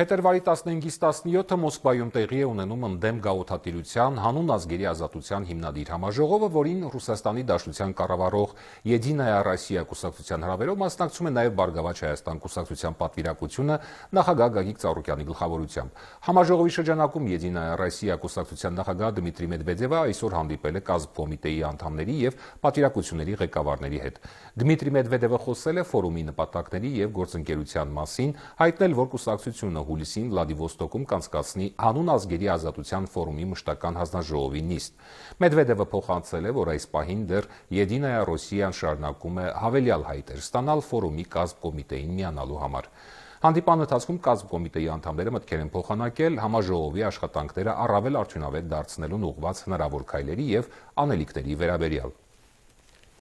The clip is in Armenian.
Փետրվարի 15-ից 17-ը Մոսկվայում տեղի է ունենում ընդդեմ գաղութատիրության հանուն ազգերի ազատության հիմնադիր համաժողովը, որին Ռուսաստանի Դաշնության կառավարող Եդինայա Ռոսիա կուսակցության հրավերով մասնակցում է նաև Բարգավաճ Հայաստան կուսակցության պատվիրակությունը նախագահ Գագիկ Ծառուկյանի գլխավորությամբ։ Համաժողովի շրջանակում Եդինայա Ռոսիա կուսակցության նախագահ Դմիտրի Մեդվեդևը այսօր հանդիպել է Կազմկոմիտեի անդամների եւ պատվիրակությունների ղեկավարների հետ։ Դմիտրի Մեդվեդևը խոսել է ֆորումի նպատակների եւ գործընկերության մասին, հայտնել, որ կուսակցությունը հուլիսին Վլադիվոստոկում կանցկացնի հանուն ազգերի ազատության ֆորումի մշտական հանձնաժողովի նիստ։ Մեդվեդևը փոխանցել է, որ այս պահին դեռ Եդինայա Ռոսիան շարունակում է հավելյալ հայտեր ստանալ ֆորումի կազմ կոմիտեին միանալու համար։ Հանդիպան ընթացքում կազմ կոմիտեի անդամները մտքեր են փոխանակել համաժողովի աշխատանքները առավել արդյունավետ դարձնելուն ուղղված հնարավոր քայլերի եւ անելիքների վերաբերյալ։